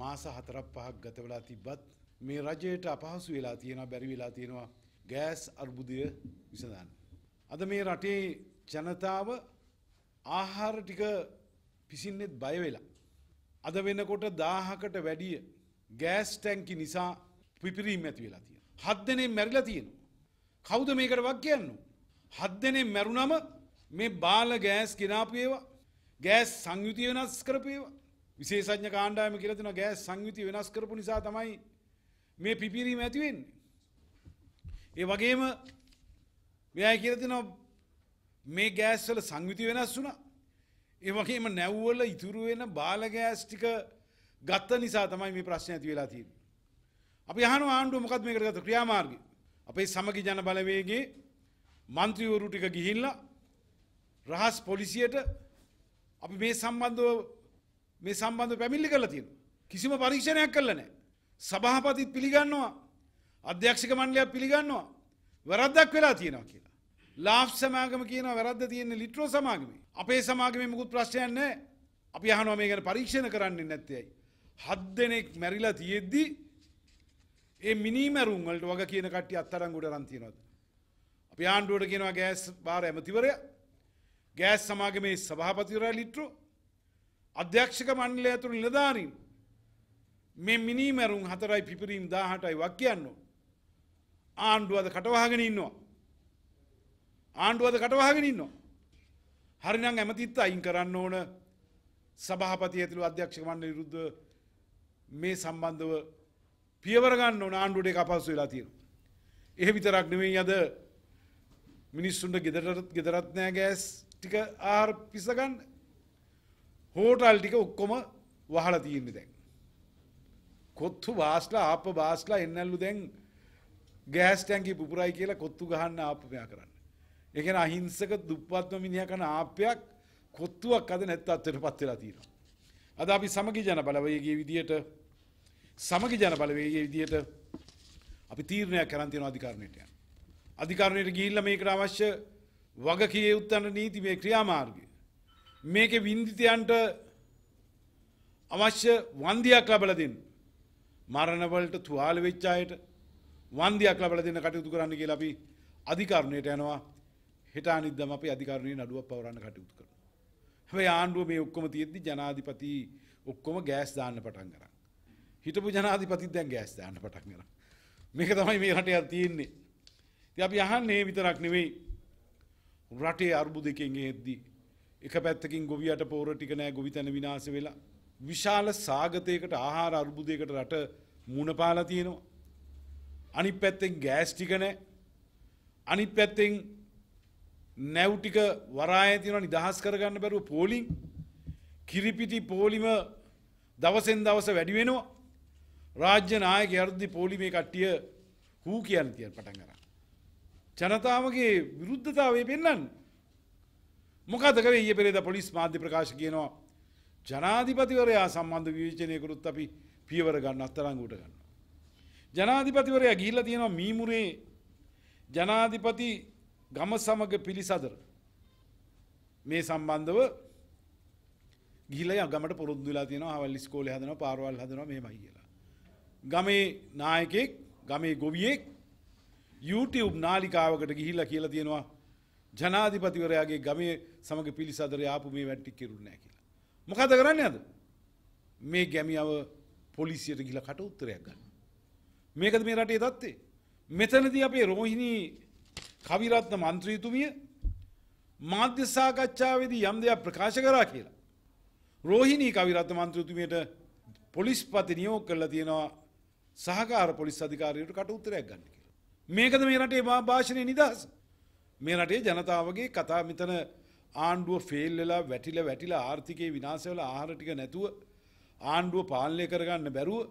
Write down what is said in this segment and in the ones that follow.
මාස හතරක් පහක් ගත වෙලා තිබ්බත් මේ රජයට අපහසු වෙලා තියෙනවා බැරි වෙලා තියෙනවා ගෑස් අර්බුදය විසඳන්න. අද මේ රටේ ජනතාව ආහාර ටික පිසින්නෙත් බය වෙලා. අද වෙනකොට 1000කට වැඩිය ගෑස් ටැංකි නිසා පිපිරීම් ඇති වෙලා තියෙනවා. හත් දෙනෙක් මැරිලා තියෙනවා. කවුද මේකට වක් කියන්නේ? හත් දෙනෙක් මැරුණම මේ බාල ගෑස් ගෙනාපු ඒවා ගෑස් සංයුතිය වෙනස් කරපු ඒවා විශේෂඥ කාණ්ඩායම කියලා දෙනවා ගෑස් සංයුති වෙනස් කරපු නිසා තමයි මේ පිපිරීම ඇති වෙන්නේ. ඒ වගේම මෙයයි කියලා දෙනවා මේ ගෑස් වල සංයුති වෙනස් වුණා. ඒ වගේම නැව් වල ඉතුරු වෙන බාල ගෑස් ටික ගත්ත නිසා තමයි මේ ප්‍රශ්නේ ඇති වෙලා තියෙන්නේ. අපි අහනවා ආණ්ඩුව මොකක්ද මේකට ගත්ත ක්‍රියාමාර්ගය? අපේ සමගි ජන බලවේගයේ മന്ത്രിවරු ටික ගිහිල්ලා රහස් පොලිසියට අපි මේ සම්බන්ධව මේ සම්බන්ධ පැමිල්ලි කරලා තියෙනවා. කිසිම පරීක්ෂණයක් කරලා නැහැ. සභාපතිත් පිළිගන්නවා. අධ්‍යක්ෂක මණ්ඩලයත් පිළිගන්නවා. වැරද්දක් වෙලා තියෙනවා කියලා. ලාෆ් සමාගම කියනවා වැරද්ද තියෙන්නේ ලිට්‍රෝ සමාගමේ. අපේ සමාගමේ මුකුත් ප්‍රශ්නයක් නැහැ. අපි අහනවා මේ ගැන පරීක්ෂණ කරන්නේ නැත්තේ ඇයි? හත් දෙනෙක් මැරිලා තියෙද්දි ඒ මිනිමැරුම් වලට වග කියන කට්ටිය අත්අඩංගුවට අරන් තියනවාද? අපි ආණ්ඩුවට කියනවා ගෑස් බාර ඇමතිවරයා ගෑස් සමාගමේ සභාපතිවරයා ලිට්‍රෝ අධ්‍යක්ෂක මණ්ඩලය ඇතුළු නිලධාරීන් මේ මිනීමැරුම් හතරයි පිපිරීම් දාහටයි වක් කියන්නෝ. ආණ්ඩුවද කටවාගෙන ඉන්නවා. ආණ්ඩුවද කටවාගෙන ඉන්නවා. හරිනම් ඇමතිත් අයින් කරන්න ඕන සභහපති ඇතුළු අධ්‍යක්ෂක මණ්ඩල විරුද්ධ මේ සම්බන්ධව පියවරගන්න ඕන ආණ්ඩුවට එක අපහසු වෙලා තියෙනවා. එහෙ විතරක් නෙවෙයි අද මිනිස්සුන්ට ගෙදරත් ගෙදරත් නෑ ගෑස් ටික ආහාර පිසගන්න හෝටල් ටික ඔක්කොම වහලා තියෙන්නේ දැන්. කොත්තු වාස්ලා ආප වාස්ලා එන්නල්ලු දැන් ගෑස් ටැංකි පුපුරයි කියලා කොත්තු ගහන්න ආපපයා කරන්න. ඒ කියන්නේ අහිංසක දුප්පත්ම මිනිහා කරන ආපයක් කොත්තුවක් අද නැත්ත්වයටපත් වෙලා තියෙනවා. අද අපි සමගි ජන බලවේගයේ විදියට සමගි ජන බලවේගයේ විදියට අපි තීරණයක් කරන් තියෙනවා අධිකරණයට යන. අධිකරණයට ගිහිල්ලා මේකට අවශ්‍ය වගකීම් උත්තර නීති මේ ක්‍රියාමාර්ගය මේක වින්දිතයන්ට අවශ්‍ය වන්දියක් ලබල දෙන්න. මරණවලට තුවාල වෙච්ච අයට වන්දියක් ලබල දෙන්න කටයුතු කරන්න කියලා අපි අධිකරණයට යනවා. හෙට අනිද්දාම අපි අධිකරණයේ නඩුවක් පවරන්න කටයුතු කරනවා. හැබැයි ආණ්ඩුව මේ ඔක්කොම තියෙද්දි ජනාධිපති ඔක්කොම ගෑස් දාන්න පටන් ගන්නවා. හිටපු ජනාධිපතිත් දැන් ගෑස් දාන්න පටන් ගන්නවා. මේක තමයි මේ රටේ තියෙන්නේ. ඉතින් අපි අහන්නේ විතරක් නෙවෙයි රටේ අර්බුදකින් එහෙද්දී එක පැත්තකින් ගොවියට පෝර ටික නෑ ගොවි තැන විනාස වෙලා. විශාල සාගතයකට ආහාර අර්බුදයකට රට මුණපාලා තියෙනවා. අනි පැත්තෙන් ගෑස් ටික නෑ. අනි පැත්තෙන් නැව්ටික වරාය තියෙන නිදහස් කරගන්න බැරුව පෝලිං කිරිපිටි පෝලිම දවසෙන් දවස වැඩි වෙනවා. රාජ්‍ය නායක අර්දි පෝලිමේ කට්ටිය හූ කියන්න තියන් පටන් කර. ජනතාවගේ විරුද්ධතාවේ පෙන්න්න මොකද කරේ ඊයේ පෙරේදා පොලිස් මාධ්‍ය ප්‍රකාශ කියනවා ජනාධිපතිවරයා සම්බන්ධ විවේචනයකරුත් අපි පියවර ගන්න අත්තරංගුවට ගන්නවා. ජනාධිපතිවරයා ගිහිල්ලා තියෙනවා මීමුරේ ජනාධිපති ගම සමග පිළිසදර මේ සම්බන්ධව ගිල ගමට පුරුද්දුලා තියෙන හවල් ස්කෝල හදන පාරවල් හදන මෙමයි කියලා. ගමේ නායකෙක් ගමේ ගොවියෙක් YouTube නාලිකාවකට ගිහිල්ලා කියලා තියෙනවා ජනාධිපතිවරයාගේ ගමේ සමග පිළිසදර ආපු මේ වැට්ටි කෙරුන්නෑ කියලා. මොකද කරන්න ඇද. මේ ගැමියාව පොලිසියට ගිල කට උත්තරයක් ගන්න. මේකද මේ රටේ දත්තේ. මෙතනද අපේ රෝහිණී කවිරත්න මන්ත්‍රීතුමිය මාධ්‍ය සාකච්ඡාවේදී යම් දෙයක් ප්‍රකාශ කරා කියලා. රෝහිණී කවිරත්න මන්ත්‍රීතුමියට පොලිස්පති නියෝග කරලා තියෙනවා සහකාර පොලිස් අධිකාරියට කට උත්තරයක් ගන්න කියලා. මේකද මේ රටේ භාෂණයේ නිදහස. මේ රටේ ජනතාවගේ කතා මෙතන ආණ්ඩුව ෆේල් වෙලා වැටිලා වැටිලා ආර්ථිකේ විනාශ වෙලා ආහාර ටික නැතුව ආණ්ඩුව පාලනය කරගන්න බැරුව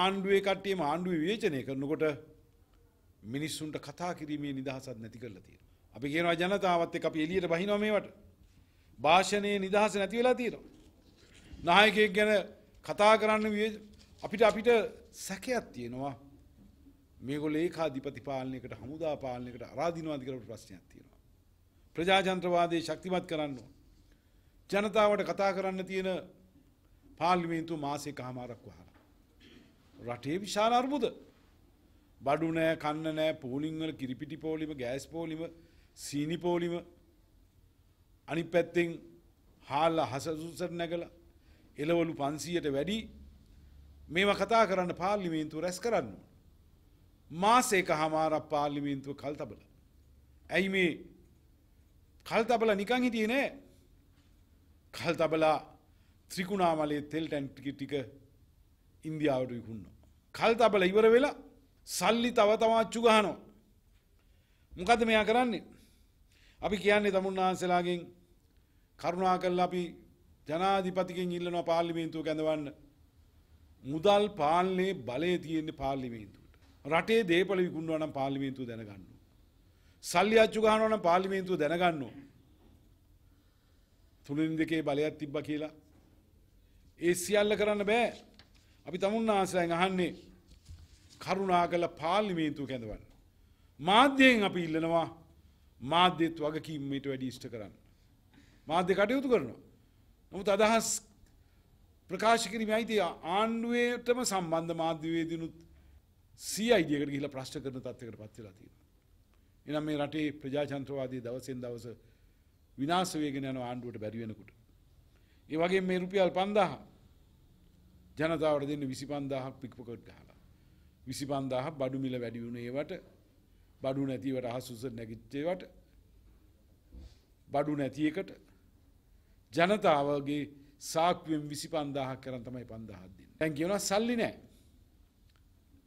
ආණ්ඩුවේ කට්ටියම ආණ්ඩුවේ විවේචනය කරනකොට මිනිස්සුන්ට කතා කිරීමේ නිදහසක් නැති කරලා තියෙනවා. අපි කියනවා ජනතාවත් එක්ක අපි එළියට බහිනවා මේවට. භාෂණයේ නිදහස නැති වෙලා තියෙනවා. නායකයෙක් ගැන කතා කරන්න අපිට අපිට සැකයක් තියෙනවා. මේගොල්ල ඒකාධිපති පාලනයකට හමුදා පාලනයකට අරාධිනවාද කියලා ප්‍රශ්නයක් තියෙනවා. ප්‍රජාතන්ත්‍රවාදයේ ශක්තිමත් කරන්න ජනතාවට කතා කරන්න තියෙන පාර්ලිමේන්තුව මාසෙකමාරක් වහලා. රටේ විශාල අර්බුද. බඩු නෑ කන්න නෑ පූලිං වල කිරිපිටි පෝලිම ගෑස් පෝලිම සීනි පෝලිම අනිත් පැත්තෙන් හාල්ලා හසසුසර නැගලා එළවලු 500ට වැඩි මේවා කතා කරන්න පාර්ලිමේන්තුව රැස් කරන්න ඕන. මාසේක හමාරක් පාර්ලිමේන්තුව කල් තබල. ඇයි මේ කල් තබල නිකං හිටිය නෑ කල් තබලා ත්‍රිකුණාමලේ තෙල් ටැන්ටිකි ටික ඉන්දියාවට විකුන්න. කල් තබල ඉවර වෙලා සල්ලි තව තමාච්චු ගහනෝ. මොකද මෙයා කරන්නේ. අපි කියන්නේ තමුන් වහන්සේලාගෙන් කරුණා කල්ල අපි ජනාධිපතිකෙන් ඉල්ලනවා පාර්ලිමේන්තුව කැඳවන්න. මුදල් පාලනේ බලය තියෙන්නේ පාර්ලිමේන්තු. රටේ දේපල විකුණනවා නම් පාර්ලිමේන්තුව දැනගන්න. සල්ලි අච්චු ගහනවා නම් පාර්ලිමේන්තුව දැනගන්න. තුනෙන් දෙකේ බලයක් තිබ්බා කියලා. ඒ සියල්ල කරන්න බෑ. අපි තමුන්නාසයන් අහන්නේ කරුණාකර පාර්ලිමේන්තුව කැඳවන්න. මාධ්‍යයෙන් අපි ඉල්ලනවා මාධ්‍යත් වගකීම් මේට වැඩි ඉෂ්ට කරන්න. මාධ්‍ය කටයුතු කරනවා. නමුත් අදහස් ප්‍රකාශ කිරීම අයිති ආණ්ඩුවේටම සම්බන්ධ මාධ්‍යවේදිනුත් සිය අයිඩියකට ගිහිලා ප්‍රශ්න කරන තත්ත්වයකට පත් වෙලා තියෙනවා. එහෙනම් මේ රටේ ප්‍රජාතන්ත්‍රවාදී දවසෙන් දවස විනාශ වෙගෙන යන ආණ්ඩුවට බැරි වෙනකොට. ඒ වගේ මේ රුපියල් 5000 ජනතාවට දෙන්නේ 25000ක් පික් පොකට් ගහලා. 25000 බඩු මිල වැඩි වුණේ ඒවට බඩු නැතිවට අහසුස නැගිච්ච ඒවට බඩු නැති එකට ජනතාවගේ සාක්කුවෙන් 25000ක් කරන් තමයි 5000ක් දෙන්නේ. දැන් කියනවා සල්ලි නැහැ.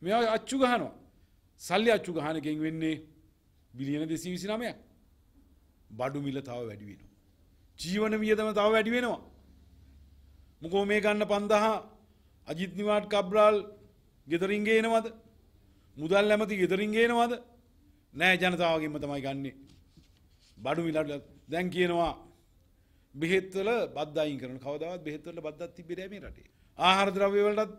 මෙයා අච්චු ගහනවා සල්ලි අච්චු ගහනකෙන් වෙන්නේ බිලියන දෙසී විසි නමයක් බඩු මිල තව වැඩි වෙනවා. ජීවන වියදම තව වැඩි වෙනවා. මොකෝ මේ ගන්න පන්දහා අජිත්නිවාට් කබ්්‍රාල් ගෙදරින්ගේ එනවද මුදල් ඇමති ගෙදරින්ගේ එනවද නෑ ජනතාවගේම තමයි ගන්නේ. බඩු මිලට දැන් කියනවා බෙහෙත්වල බද්ධයින් කරන කවදාවත් බෙහෙත්වල බද්ධත් තිබෙරෑමේ රටේ ආහාරද්‍රව්‍යවලටත්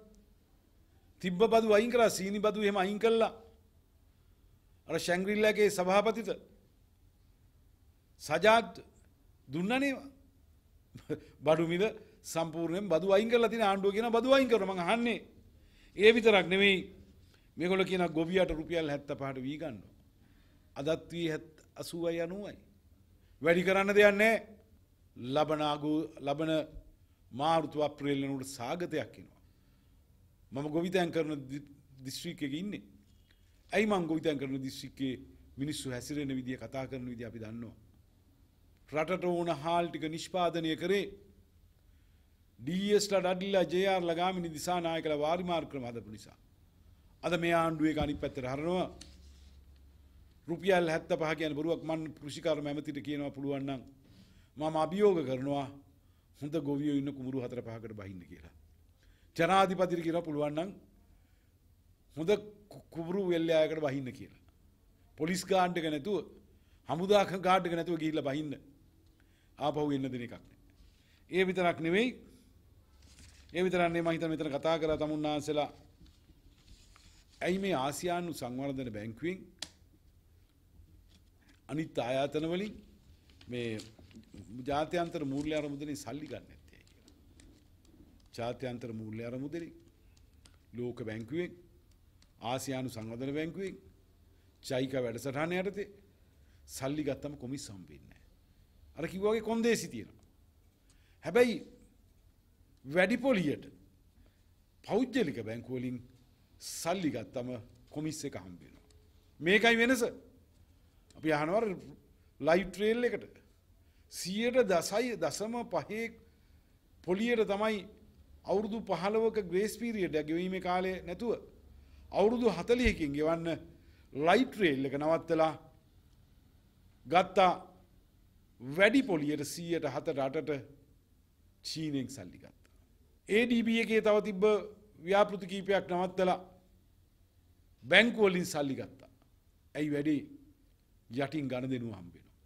තිබ්බ බදු අයින් කළා සීනි බදු එහෙම අයින් කළා අර ශැංග්‍රිල්ලාගේ සභාපතිත සජාත් දුන්නනේ බඩු මිල සම්පූර්ණයෙන් බදු අයින් කරලා තියෙන ආණ්ඩුව කියන බදු අයින් කරනවා මං අහන්නේ ඒ විතරක් නෙමෙයි මේගොල්ලෝ කියන ගොවියට රුපියල් 75ට වී ගන්නවා අදත් වී 80යි 90යි වැඩි කරන්න දෙයක් නැහැ ලබන ලබන මාර්තු අප්‍රේල් වෙනකොට සාගතයක් එනවා මම ගොවිතයන් කරන දිස්ශ්‍රීකයක ඉන්නේ. ඇයි මං ගොවිතයන් කරන දිස්ශ්‍රික්කේ මිනිස්සු හැසිරෙන විදිිය කතා කරන විදි අපි දන්නවා. රටට ඕන හාල්ටික නිෂ්පාදනය කරේ ඩස්ට ඩඩල්ලා ජයාර් ලගාමිනි දිසානාය කළ වාරිමාර් ක්‍රම හදපු නිසා. අද මේ ආණ්ඩුවේ අනිත් පැත්තර හරනවා රුපියල් හැත්ත පහ කියන බොරුවක් මන් කෘෂිකාර මැමතිට කියනවා පුළුවන්නම් මම අභියෝග කරනවා හොඳ ගොවියෝ ඉන්න කුමරු හතර පහකට බහින්න කියලා. ජනාධිපතිට කියන පුළුවන් නම් හොඳ කුබුරු වෙල්ලෑයකට බහින්න කියලා. පොලිස් ගාඩ් එක නැතුව හමුදා ගාඩ් එක නැතුව ගිහිල්ලා බහින්න. ආපහු එන්න දෙන එකක් නෑ. ඒ විතරක් නෙවෙයි. ඒ විතරක් නෙවෙයි මම හිතන මෙතන කතා කරලා තමුන්නාන්සලා ඇයි මේ ආසියානු සංවර්ධන බැංකුවෙන් අනිත් ආයතන වලින් මේ ජාත්‍යන්තර මූල්‍ය අරමුදලින් සල්ලි ගන්න ජාත්‍යන්තර මූල්‍ය අරමුදලෙන් ලෝක බැංකුවෙන් ආසියානු සංවර්ධන බැංකුවෙන් චෛක වැඩසටහන යටතේ සල්ලි ගත්තම කොමිස් හම්බෙන්නේ නැහැ. අර කිව්වාගේ කොන්දේසි තියෙනවා. හැබැයි වැඩි පොලියට පෞද්ගලික බැංකු වලින් සල්ලි ගත්තම කොමිස් එක හම්බ වෙනවා. මේකයි වෙනස. අපි අහනවා ලයිව් ට්‍රේල් එකට 100.5 පොලියට තමයි අවුරුදු 15ක ග්‍රේස් පීරියඩ් එක ගෙවීමේ කාලය නැතුව අවුරුදු 40කින් ගෙවන්න ලයිට් රේල් එක නවත්තලා ගත්තා වැඩි පොලියට 100ට 7ට 8ට චීනෙන් සල්ලි ගත්තා. ADB එකේ තව තිබ්බ ව්‍යාපෘති කීපයක් නවත්තලා බැංකුවලින් සල්ලි ගත්තා. ඇයි වැඩි යටින් ගණ දෙනුව හම්බෙනවා.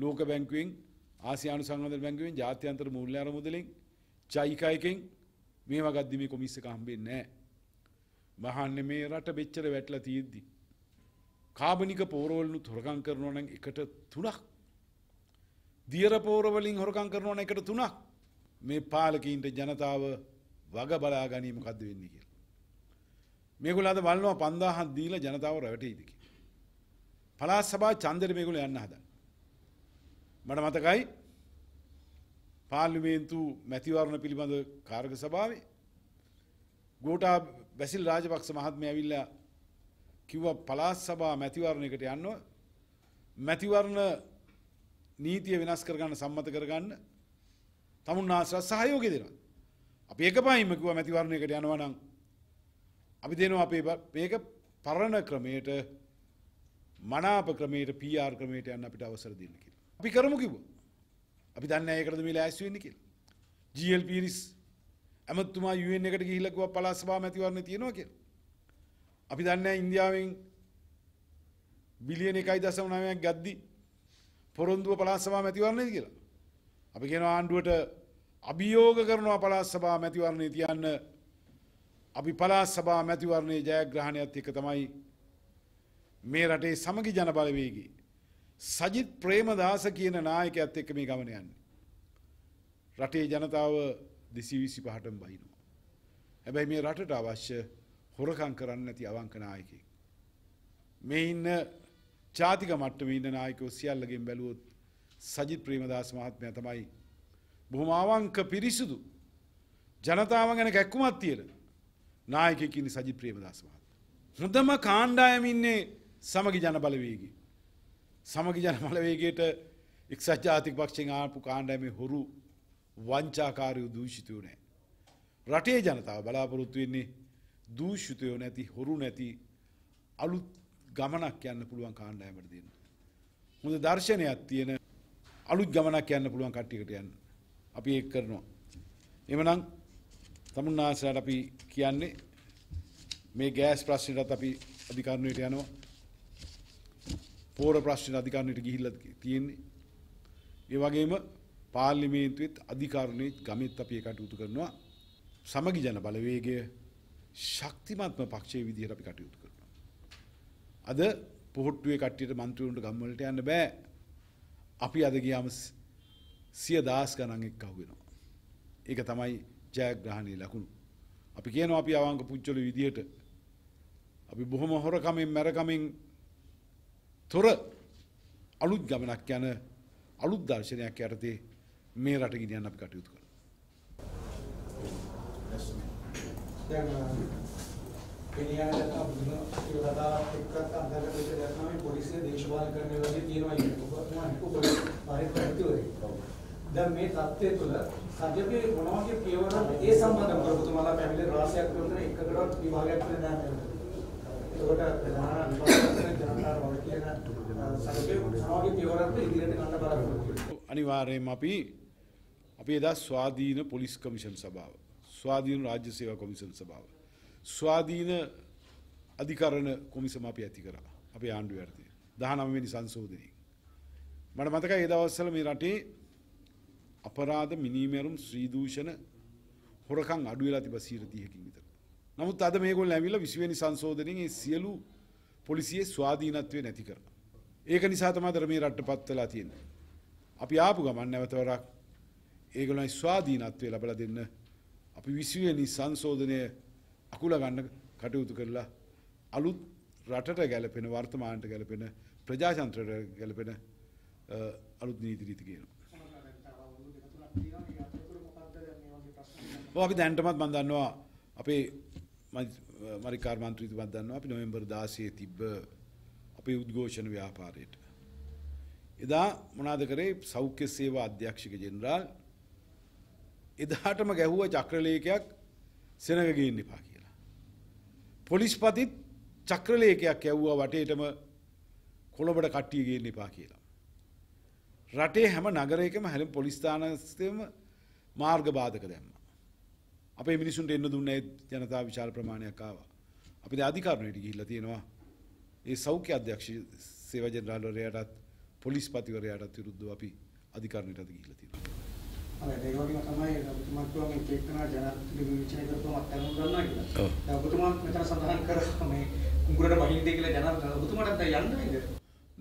ලෝක බැංකුවෙන් ආසියානු සංවර්ධන බැංකුවෙන් ජාත්‍යන්තර මූල්‍ය අරමුදලෙන් ජයිකා එකෙන් මේ වගද්දි මේ කොමිස් එක හම්බෙන්නේ නැහැ මහන්නේ මේ රට බෙච්චර වැටලා තියෙද්දි කාබනික පෝරවලුත් හොරකම් කරනවා නම් එකට තුනක් දියර පෝරවලින් හොරකම් කරනවා නම් එකට තුනක් මේ පාලකීන්ට ජනතාව වග බලා ගැනීම මොකද්ද වෙන්නේ කියලා මේගොල්ලෝ අද බලනවා 5000ක් දීලා ජනතාව රැවටෙයිද කියලා පලාස් සභා චන්දර මේගොල්ලෝ යන්න හදන මට මතකයි පාර්ලිමේන්තු මැතිවරණ පිළිබඳ කාර්ග සභාවේ ගෝටා වැසිල් රාජපක්ෂ මහත්මය ඇවිල්ලා කිව්වා පලාස් සභා මැතිවරණයකට යන්නව මැතිවරණ නීතිය වෙනස් කරගන්න සම්මත කරගන්න තමුන් ආශ්‍රත් සහයෝගය දෙනවා. අපි එක පයින්ම කිව්වා මැතිවරණයකට යනවා නම් අපි දෙනවා අපේ මේක පරණ ක්‍රමයට මනාප ක්‍රමයට PR ක්‍රමයට යන්න අපිට අවසර දෙන්න කියලා. අපි කරමු කිව්වා. අපි දන්නේ ඒකටද මේ ලෑස්ති වෙන්නේ කියලා. GL පීරිස් ඇමතුමා UN එකට ගිහිල්ලා කිව්වා පළාත් සභාව මැතිවරණේ තියෙනවා කියලා. අපි දන්නේ ඉන්දියාවෙන් බිලියන 1.9ක් ගද්දි පොරොන්දුව පළාත් සභාව මැතිවරණේද කියලා. අපි කියනවා ආණ්ඩුවට අභියෝග කරනවා පළාත් සභාව මැතිවරණේ තියන්න අපි පළාත් සභාව මැතිවරණේ ජයග්‍රහණයත් එක්ක තමයි මේ රටේ සමගි ජනබලවේගී සජිත් ප්‍රේමදාස කියන නායකයත් එක්ක මේ ගමන යන්නේ. රටේ ජනතාව 225ටම බහිනවා. හැබැයි මේ රටට අවශ්‍ය හොරකම් කරන්න නැති අවංක නායකයෙක්. මේ ඉන්න ජාතික මට්ටමේ ඉන්න නායකයෝ සියල්ලගෙන් බැලුවොත් සජිත් ප්‍රේමදාස මහත්මයා තමයි බොහොම අවංක පිරිසුදු ජනතාව ගැන කැක්කුමක් තියෙන නායකයෙක් ඉන්නේ සජිත් ප්‍රේමදාස මහත්මයා. හොඳම කාණ්ඩායම ඉන්නේ සමගි ජන බලවේගී සමගි ජන මලවේගේට එක්සත් ජාතික පක්ෂෙන් ආපු කාණ්ඩෑමේ හොරු වංචාකාරයු දූෂිතයෝ නෑ. රටේ ජනතාව බලාපොරොත්තු වෙන්නේ දූෂිතයෝ නැති හොරු නැති අලුත් ගමනක් යන්න පුළුවන් කාණ්ඩෑමට දෙන්න. හොඳ දර්ශනයක් තියෙන අලුත් ගමනක් යන්න පුළුවන් කට්ටියකට යන්න. අපි ඒක කරනවා. එමනම් තමුන්නාසලාට අපි කියන්නේ මේ ගෑස් ප්‍රශ්නෙටත් අපි අධිකරණයට යනවා. පෝර ප්‍රශ්න අධිකරණයට ගිහිල්ලා තියෙන්නේ. ඒ වගේම පාර්ලිමේන්තුවෙත් අධිකරණෙත් ගමෙත් අපි ඒ කටයුතු කරනවා. සමගි ජන බලවේගය ශක්තිමත්ම පක්ෂයේ විදිහට අපි කටයුතු කරනවා. අද පොහොට්ටුවේ කට්ටියට മന്ത്രിවරුන්ට ගම්වලට යන්න බෑ. අපි අද ගියාම සිය දහස් ගණන් එක්ක අහුවෙනවා. ඒක තමයි ජයග්‍රහණයේ ලකුණු. අපි කියනවා අපි අවංක පුච්චල විදිහට අපි බොහොම හොරකමින් මැරකමින් තොර අලුත් ගමනක් යන අලුත් දර්ශනයක් යටතේ මේ රට ගෙනියන්න අපි කටයුතු කරනවා. දැන් කෙනියාවට අපුණ කතාවක් එක්කත් අන්තර්ගත දැක්කම මේ පොලිසිය දේශපාලන කරන වගේ තියෙනවා ඒක. ඔබ ඔබ පරිපූර්ණයි. දැන් මේ தත්ත්වය තුළ සජපේ මොනවා වගේ පියවරක් ඒ සම්බන්ධව කරපුතුමාලා පැමිණි රාශියක් කරන එකකට විභාගයක් වෙන නැහැ. ඒකට ප්‍රධාන විභාගයක් අනිවාර්යයෙන්ම අපි අපි එදා ස්වාධීන පොලිස් කමිෂන් සභාව ස්වාධීන රාජ්‍ය සේවා කොමිෂන් සභාව ස්වාධීන අධිකරණ කොමිසම අපි ඇති කරා අපේ ආණ්ඩුවේ අර්ථය 19 වෙනි සංශෝධනයේ මට මතකයි ඒ දවස්වල මේ රටේ අපරාධ මිනීමැරුම් ශ්‍රී දූෂණ හොරකම් අඩු වෙලා තිබ්බ 130කින් විතර. නමුත් අද මේගොල්ලෝ ඇවිල්ලා 20 වෙනි සංශෝධනයේ සියලු පොලිසියේ ස්වාධීනත්වය නැති කර. ඒක නිසා තමා දර මේ රට්ට පත්වලා තියෙන. අපි ආපු ගමන් නැවතවරක් ඒගොලයි ස්වාධීනත්වය ලබල දෙන්න අපි විශ්වයනි සංශෝධනය අකුල ගන්න කටයුතු කරලා අලුත් රටට ගැලපෙන වර්තමානට ගැලපෙන ප්‍රජාචන්ත්‍රට ගැලපෙන අලුත් නීතිරීති කියන. අපි දැන්ටමත් බඳන්නවා අපේ මරිකාර් මන්ත්‍රීතුමත් දන්නවා අපි නොවැම්බර් 16 තිබ්බ අපේ උද්ඝෝෂණ ව්‍යාපාරයට. එදා මොනාද කරේ සෞඛ්‍ය සේවා අධ්‍යක්ෂක ජෙනරාල් එදාටම ගැහුව චක්‍රලේඛයක් සෙනඟ ගේන්න එපා කියලා. පොලිස්පතිත් චක්‍රලේඛයක් යවුවා වටේටම කොළඹට කට්ටිය ගේන්න එපා කියලා. රටේ හැම නගරයකම හැම පොලිස් ස්ථානස්තෙම මාර්ග බාධක දැම්මා. අපේ මිනිසුන්ට එන්න දුන්නේ ජනතා විශාල ප්‍රමාණයක් ආවා. අපි දැන් අධිකරණයට ගිහිල්ලා තියෙනවා. ඒ සෞඛ්‍ය අධ්‍යක්ෂ සේවා ජෙනරාල්වරයාටත් පොලිස්පතිවරයාටත් විරුද්ධව අපි අධිකරණයට අද ගිහිල්ලා තියෙනවා. ඒ වගේම තමයි ඔබතුමා කියවා මේ චේතනා ජනාධිපති විචනය කරපුවම අත්හැරුම් ගන්නවා කියලා. දැන් ඔබතුමා මෙතන සඳහන් කරා මේ කුඹුරට බහින්නේ කියලා ජනාධිපති ඔබතුමාට දැන් යන්න වෙන්නේ.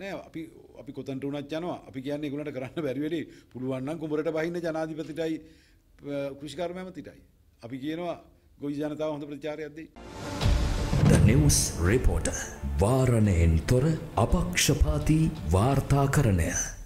නෑ අපි අපි කොතන්ට උනත් යනවා. අපි කියන්නේ ඒගොල්ලන්ට කරන්න බැරි වෙලේ පුළුවන් නම් කුඹුරට බහින්න ජනාධිපතිටයි කෘෂිකර්ම ඇමතිටයි. අපි කියනවා ගොවි ජනතාව හොඳ ප්‍රචාරයක් දෙයි. The News Reporter වාරණයෙන් තොර අපක්ෂපාති වාර්තාකරණය